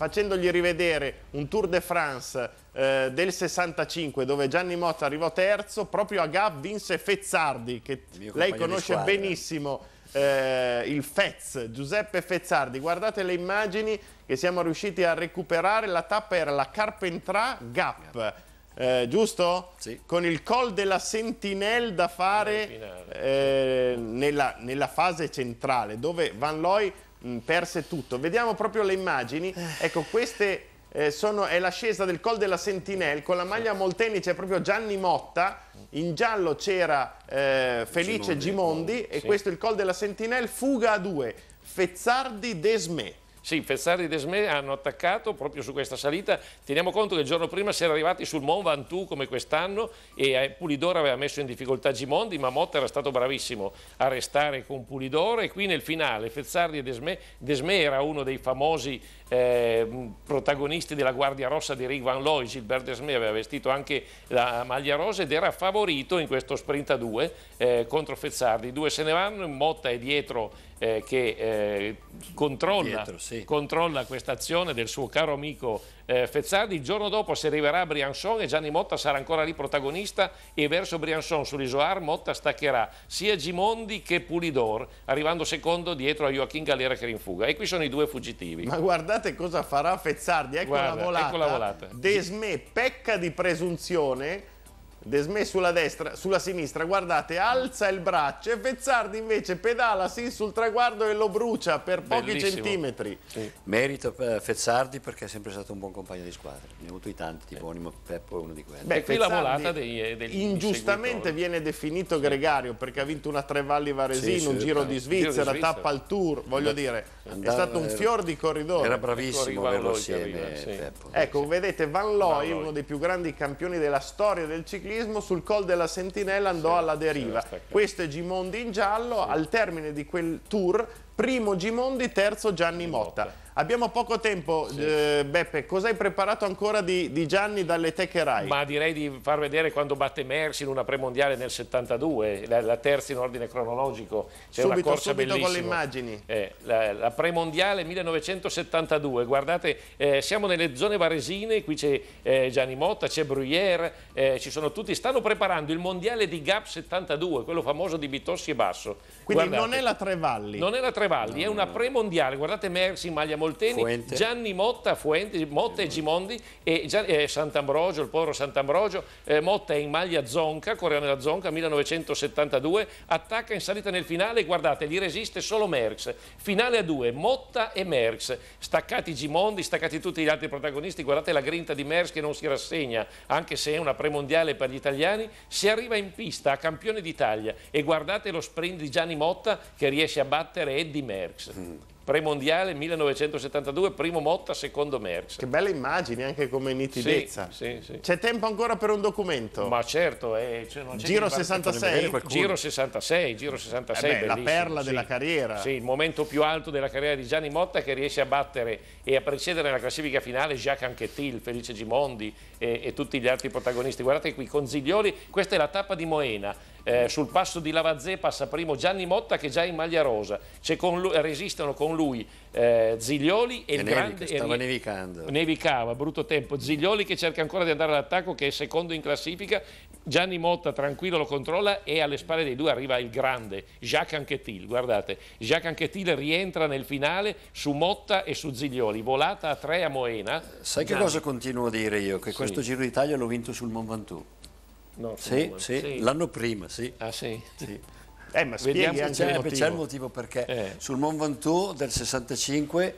facendogli rivedere un Tour de France eh, del 65 dove Gianni Motta arrivò terzo, proprio a Gap vinse Fezzardi, che lei conosce benissimo. Eh, il Fez, Giuseppe Fezzardi. Guardate le immagini che siamo riusciti a recuperare. La tappa era la Carpentra Gap. Eh, giusto? Sì. Con il col della Sentinelle da fare eh, nella, nella, fase centrale dove Van Loy Mm, perse tutto. Vediamo proprio le immagini, eh. ecco queste eh, sono, è l'ascesa del Col della Sentinelle con la maglia Molteni c'è proprio Gianni Motta in giallo c'era eh, Felice Gimondi, Gimondi e sì. questo è il Col della Sentinelle fuga a due Fezzardi Desmet. Sì, Fezzari e Desme hanno attaccato proprio su questa salita. Teniamo conto che il giorno prima si era arrivati sul Mont Ventoux come quest'anno e eh, Pulidor aveva messo in difficoltà Gimondi, ma Motta era stato bravissimo a restare con Pulidor e qui nel finale Fezzardi e Desme, Desme era uno dei famosi eh, protagonisti della Guardia Rossa di Rick Van Looy, Gilbert Desme aveva vestito anche la maglia rosa ed era favorito in questo sprint a due eh, contro Fezzardi. I due se ne vanno, Motta è dietro eh, che eh, controlla dietro, sì sì. controlla questa azione del suo caro amico eh, Fezzardi, il giorno dopo si arriverà a Briançon e Gianni Motta sarà ancora lì protagonista e verso Briançon sull'Isoar Motta staccherà sia Gimondi che Pulidor, arrivando secondo dietro a Joachim Galera che era in fuga. E qui sono i due fuggitivi. Ma guardate cosa farà Fezzardi, ecco Guarda, ecco la volata. Ecco la volata. Desme pecca di presunzione Desmé sulla destra, sulla sinistra, guardate, alza il braccio e Fezzardi invece pedala sin sul traguardo e lo brucia per pochi Bellissimo. centimetri. Sì. Merito per Fezzardi perché è sempre stato un buon compagno di squadra. Ne ho avuto i tanti, tipo Onimo Peppo è uno di questi. Beh, qui la volata dei, eh, degli Ingiustamente viene definito gregario perché ha vinto una Tre Valli Varesino, sì, un giro di Svizzera, tappa al Tour, voglio dire, Andava, è stato un fior di corridore. Era bravissimo averlo assieme, Peppo. Ecco, vedete Van Looy, uno dei più grandi campioni della storia del ciclismo, ciclismo sul Col della Sentinella andò sì, alla deriva. Questo è Gimondi in giallo, sì. al termine di quel tour, primo Gimondi, terzo Gianni Motta. Abbiamo poco tempo, sì. eh, Beppe, cosa hai preparato ancora di, di Gianni dalle Teche Rai? Ma direi di far vedere quando batte Mersi in una premondiale nel 72, la, la terza in ordine cronologico, c'è una corsa subito bellissima. con le immagini. Eh, la, la, premondiale 1972, guardate, eh, siamo nelle zone varesine, qui c'è eh, Gianni Motta, c'è Bruyère, eh, ci sono tutti, stanno preparando il mondiale di Gap 72, quello famoso di Bitossi e Basso. Quindi guardate. non è la Tre Valli? Non è la Tre Valli, no. è una premondiale, guardate Mersi in maglia molto Molteni, Fuente. Gianni Motta, Fuente, Motta e Gimondi e Gian, eh, Sant'Ambrogio, il povero Sant'Ambrogio, eh, Motta è in maglia zonca, Correa nella zonca, 1972, attacca in salita nel finale, guardate, gli resiste solo Merckx, finale a due, Motta e Merckx, staccati Gimondi, staccati tutti gli altri protagonisti, guardate la grinta di Merckx che non si rassegna, anche se è una premondiale per gli italiani, si arriva in pista a campione d'Italia e guardate lo sprint di Gianni Motta che riesce a battere Eddie Merckx. Mm premondiale 1972, primo Motta, secondo Merckx. Che belle immagini, anche come nitidezza. Sì, sì, sì. C'è tempo ancora per un documento? Ma certo, eh, cioè Giro, 66? Giro 66? Giro 66, eh beh, la perla della carriera. Sì, il momento più alto della carriera di Gianni Motta che riesce a battere e a precedere la classifica finale Jacques Anquetil, Felice Gimondi e, e tutti gli altri protagonisti. Guardate qui, Consiglioli, questa è la tappa di Moena eh, sul passo di Lavazzè passa primo Gianni Motta che già è in maglia rosa, con lui, resistono con lui eh, Ziglioli e, e il grande... Stava nevicando. Nevicava, brutto tempo. Ziglioli che cerca ancora di andare all'attacco che è secondo in classifica, Gianni Motta tranquillo lo controlla e alle spalle dei due arriva il grande Jacques Anquetil, guardate, Jacques Anquetil rientra nel finale su Motta e su Ziglioli, volata a tre a Moena. Sai che cosa continuo a dire io? Che sì. questo Giro d'Italia l'ho vinto sul Monvantù. No, sì, sì. l'anno prima, sì. Ah, sì. Eh, ma spieghi Vediamo anche il motivo. il motivo. perché eh. sul Mont Ventoux del 65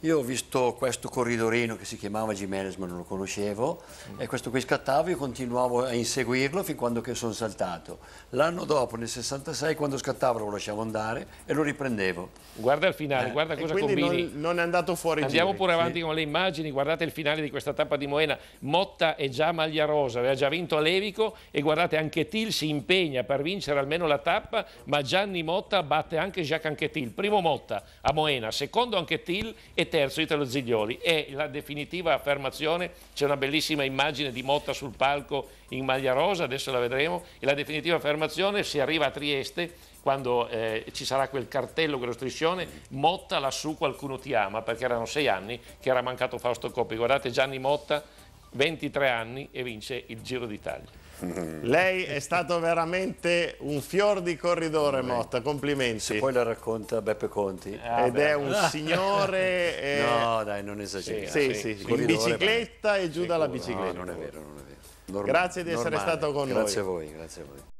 io ho visto questo corridorino che si chiamava Jimenez, ma non lo conoscevo, mm. e questo qui scattava, io continuavo a inseguirlo fin quando sono saltato. L'anno dopo, nel 66, quando scattavo lo lasciavo andare e lo riprendevo. Guarda il finale, eh. guarda cosa combini. Non, non, è andato fuori Andiamo giri. pure avanti sì. con le immagini, guardate il finale di questa tappa di Moena. Motta è già maglia rosa, aveva già vinto a Levico e guardate anche Til si impegna per vincere almeno la tappa, ma Gianni Motta batte anche Jacques Anquetil. Primo Motta a Moena, secondo Anquetil e terzo Italo Ziglioli e la definitiva affermazione, c'è una bellissima immagine di Motta sul palco in maglia rosa, adesso la vedremo, e la definitiva affermazione si arriva a Trieste quando eh, ci sarà quel cartello, quello striscione, Motta lassù qualcuno ti ama, perché erano sei anni che era mancato Fausto Coppi. Guardate Gianni Motta 23 anni e vince il Giro d'Italia. Mm-hmm. Lei è stato veramente un fior di corridore, Motta, complimenti. Se poi la racconta Beppe Conti. Ah, Ed beh. è un signore... Eh... No, dai, non esageriamo. Sì, sì, sì. in bicicletta e giù sicuro. dalla bicicletta. No, non è vero, non è vero. Norm grazie di essere normale. stato con grazie noi. Grazie a voi, grazie a voi.